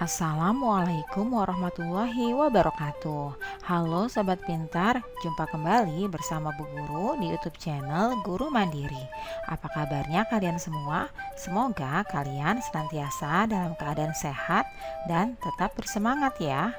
Assalamualaikum warahmatullahi wabarakatuh Halo Sobat Pintar, jumpa kembali bersama Bu Guru di Youtube channel Guru Mandiri Apa kabarnya kalian semua? Semoga kalian senantiasa dalam keadaan sehat dan tetap bersemangat ya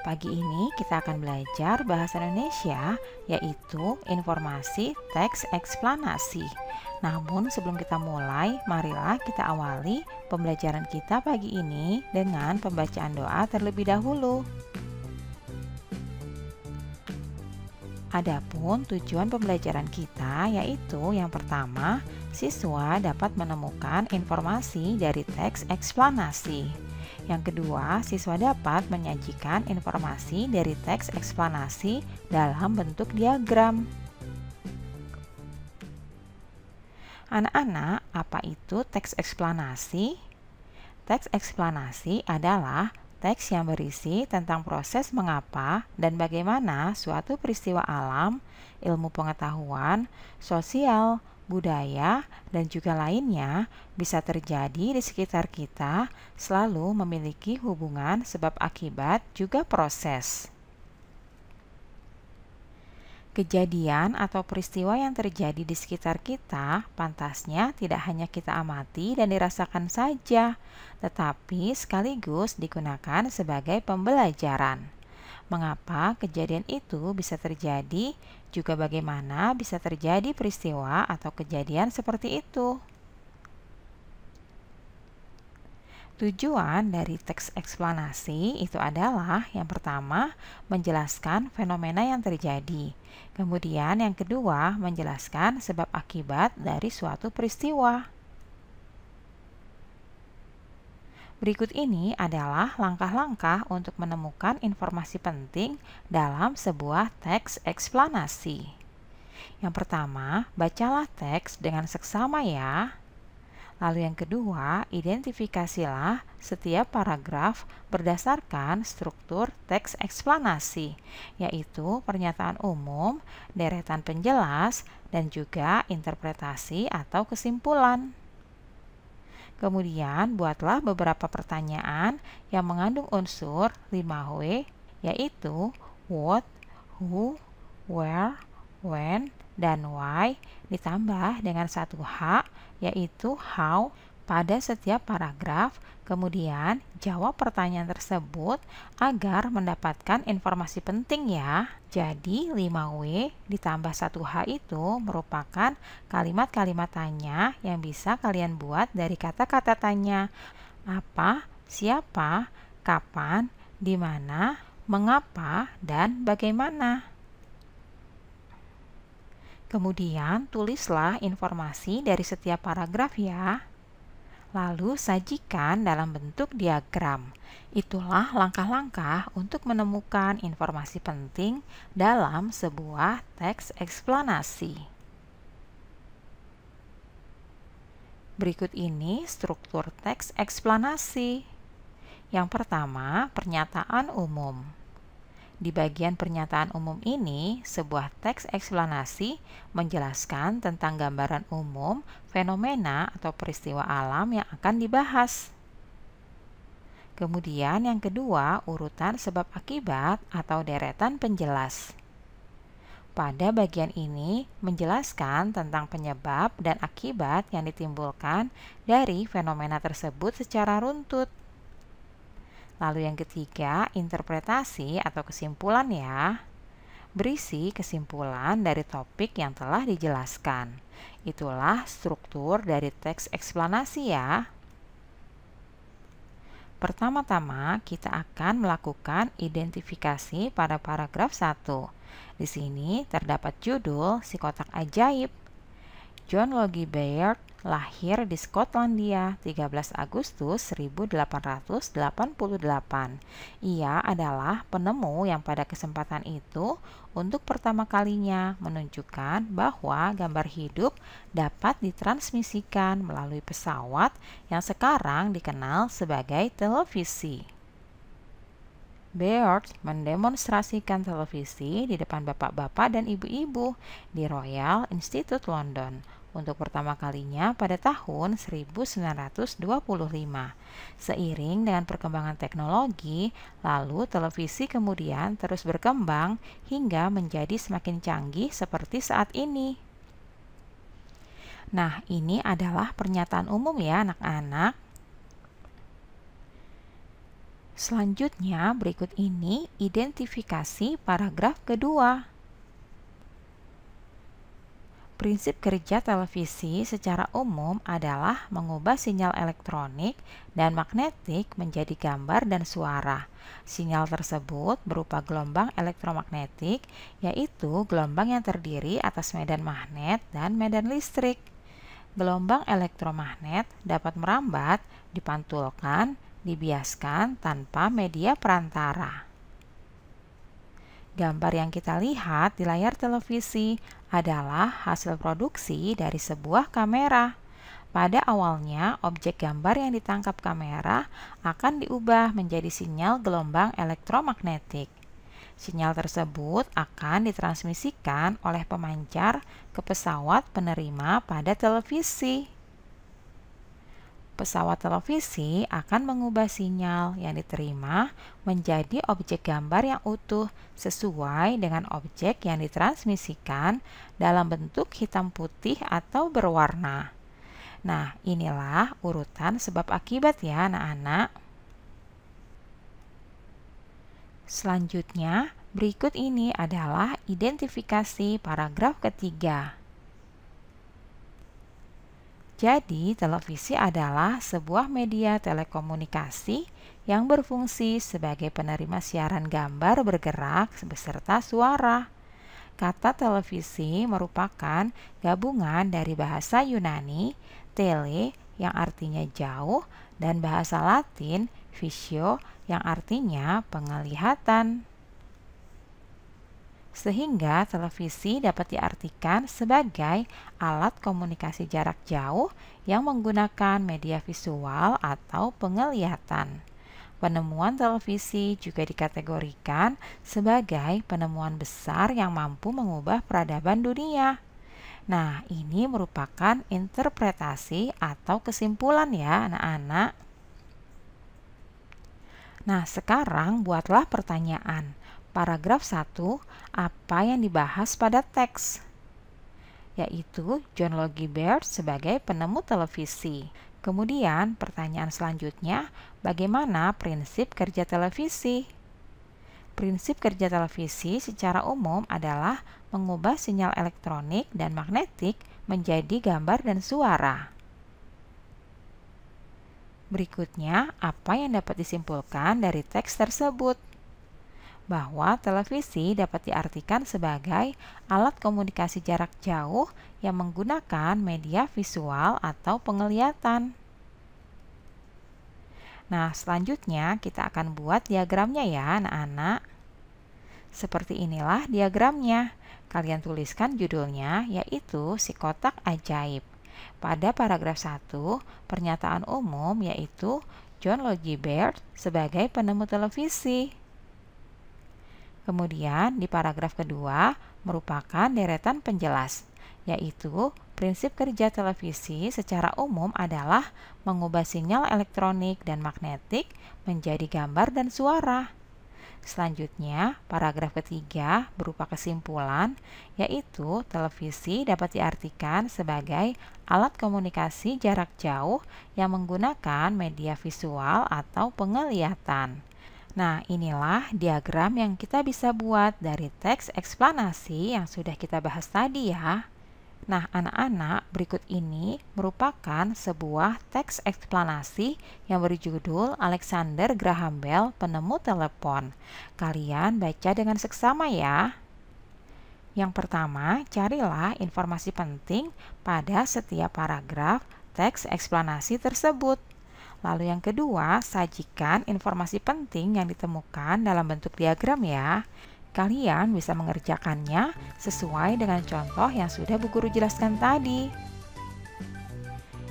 Pagi ini kita akan belajar bahasa Indonesia yaitu informasi teks eksplanasi. Namun sebelum kita mulai, marilah kita awali pembelajaran kita pagi ini dengan pembacaan doa terlebih dahulu. Adapun tujuan pembelajaran kita yaitu yang pertama, siswa dapat menemukan informasi dari teks eksplanasi. Yang kedua, siswa dapat menyajikan informasi dari teks eksplanasi dalam bentuk diagram. Anak-anak, apa itu teks eksplanasi? Teks eksplanasi adalah teks yang berisi tentang proses mengapa dan bagaimana suatu peristiwa alam, ilmu pengetahuan, sosial, budaya, dan juga lainnya bisa terjadi di sekitar kita selalu memiliki hubungan sebab akibat juga proses. Kejadian atau peristiwa yang terjadi di sekitar kita pantasnya tidak hanya kita amati dan dirasakan saja, tetapi sekaligus digunakan sebagai pembelajaran mengapa kejadian itu bisa terjadi, juga bagaimana bisa terjadi peristiwa atau kejadian seperti itu. Tujuan dari teks eksplanasi itu adalah yang pertama, menjelaskan fenomena yang terjadi. Kemudian yang kedua, menjelaskan sebab akibat dari suatu peristiwa. Berikut ini adalah langkah-langkah untuk menemukan informasi penting dalam sebuah teks eksplanasi. Yang pertama, bacalah teks dengan seksama ya. Lalu yang kedua, identifikasilah setiap paragraf berdasarkan struktur teks eksplanasi, yaitu pernyataan umum, deretan penjelas, dan juga interpretasi atau kesimpulan. Kemudian buatlah beberapa pertanyaan yang mengandung unsur 5W yaitu what, who, where, when, dan why ditambah dengan satu H yaitu how pada setiap paragraf, kemudian jawab pertanyaan tersebut agar mendapatkan informasi penting ya. Jadi 5W ditambah 1H itu merupakan kalimat-kalimat tanya yang bisa kalian buat dari kata-kata tanya. Apa, siapa, kapan, di mana, mengapa, dan bagaimana. Kemudian tulislah informasi dari setiap paragraf ya. Lalu sajikan dalam bentuk diagram. Itulah langkah-langkah untuk menemukan informasi penting dalam sebuah teks eksplanasi. Berikut ini struktur teks eksplanasi. Yang pertama, pernyataan umum. Di bagian pernyataan umum ini, sebuah teks eksplanasi menjelaskan tentang gambaran umum, fenomena, atau peristiwa alam yang akan dibahas. Kemudian yang kedua, urutan sebab akibat atau deretan penjelas. Pada bagian ini menjelaskan tentang penyebab dan akibat yang ditimbulkan dari fenomena tersebut secara runtut. Lalu yang ketiga, interpretasi atau kesimpulan ya. Berisi kesimpulan dari topik yang telah dijelaskan. Itulah struktur dari teks eksplanasi ya. Pertama-tama, kita akan melakukan identifikasi pada paragraf 1. Di sini terdapat judul si kotak ajaib John Logie Baird lahir di Skotlandia 13 Agustus 1888. Ia adalah penemu yang pada kesempatan itu untuk pertama kalinya menunjukkan bahwa gambar hidup dapat ditransmisikan melalui pesawat yang sekarang dikenal sebagai televisi. Beard mendemonstrasikan televisi di depan bapak-bapak dan ibu-ibu di Royal Institute London untuk pertama kalinya pada tahun 1925. Seiring dengan perkembangan teknologi, lalu televisi kemudian terus berkembang hingga menjadi semakin canggih seperti saat ini. Nah, ini adalah pernyataan umum ya anak-anak. Selanjutnya, berikut ini identifikasi paragraf kedua. Prinsip kerja televisi secara umum adalah mengubah sinyal elektronik dan magnetik menjadi gambar dan suara. Sinyal tersebut berupa gelombang elektromagnetik, yaitu gelombang yang terdiri atas medan magnet dan medan listrik. Gelombang elektromagnet dapat merambat, dipantulkan, dibiaskan tanpa media perantara. Gambar yang kita lihat di layar televisi adalah hasil produksi dari sebuah kamera. Pada awalnya, objek gambar yang ditangkap kamera akan diubah menjadi sinyal gelombang elektromagnetik. Sinyal tersebut akan ditransmisikan oleh pemancar ke pesawat penerima pada televisi pesawat televisi akan mengubah sinyal yang diterima menjadi objek gambar yang utuh sesuai dengan objek yang ditransmisikan dalam bentuk hitam putih atau berwarna. Nah, inilah urutan sebab akibat ya anak-anak. Selanjutnya, berikut ini adalah identifikasi paragraf ketiga. Jadi, televisi adalah sebuah media telekomunikasi yang berfungsi sebagai penerima siaran gambar bergerak beserta suara. Kata televisi merupakan gabungan dari bahasa Yunani tele yang artinya jauh dan bahasa Latin visio yang artinya penglihatan. Sehingga televisi dapat diartikan sebagai alat komunikasi jarak jauh yang menggunakan media visual atau penglihatan. Penemuan televisi juga dikategorikan sebagai penemuan besar yang mampu mengubah peradaban dunia. Nah, ini merupakan interpretasi atau kesimpulan ya anak-anak. Nah, sekarang buatlah pertanyaan paragraf 1 apa yang dibahas pada teks, yaitu John Logie Baird sebagai penemu televisi. Kemudian pertanyaan selanjutnya, bagaimana prinsip kerja televisi? Prinsip kerja televisi secara umum adalah mengubah sinyal elektronik dan magnetik menjadi gambar dan suara. Berikutnya, apa yang dapat disimpulkan dari teks tersebut? bahwa televisi dapat diartikan sebagai alat komunikasi jarak jauh yang menggunakan media visual atau penglihatan. Nah, selanjutnya kita akan buat diagramnya ya, anak-anak. Seperti inilah diagramnya. Kalian tuliskan judulnya, yaitu si kotak ajaib. Pada paragraf 1, pernyataan umum yaitu John Logie Baird sebagai penemu televisi. Kemudian di paragraf kedua merupakan deretan penjelas, yaitu prinsip kerja televisi secara umum adalah mengubah sinyal elektronik dan magnetik menjadi gambar dan suara. Selanjutnya, paragraf ketiga berupa kesimpulan, yaitu televisi dapat diartikan sebagai alat komunikasi jarak jauh yang menggunakan media visual atau penglihatan. Nah, inilah diagram yang kita bisa buat dari teks eksplanasi yang sudah kita bahas tadi ya. Nah, anak-anak, berikut ini merupakan sebuah teks eksplanasi yang berjudul Alexander Graham Bell, Penemu Telepon. Kalian baca dengan seksama ya. Yang pertama, carilah informasi penting pada setiap paragraf teks eksplanasi tersebut. Lalu yang kedua, sajikan informasi penting yang ditemukan dalam bentuk diagram ya. Kalian bisa mengerjakannya sesuai dengan contoh yang sudah Bu Guru jelaskan tadi.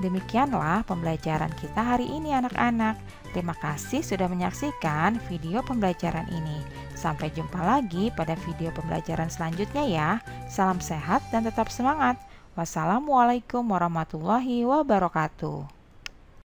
Demikianlah pembelajaran kita hari ini anak-anak. Terima kasih sudah menyaksikan video pembelajaran ini. Sampai jumpa lagi pada video pembelajaran selanjutnya ya. Salam sehat dan tetap semangat. Wassalamualaikum warahmatullahi wabarakatuh.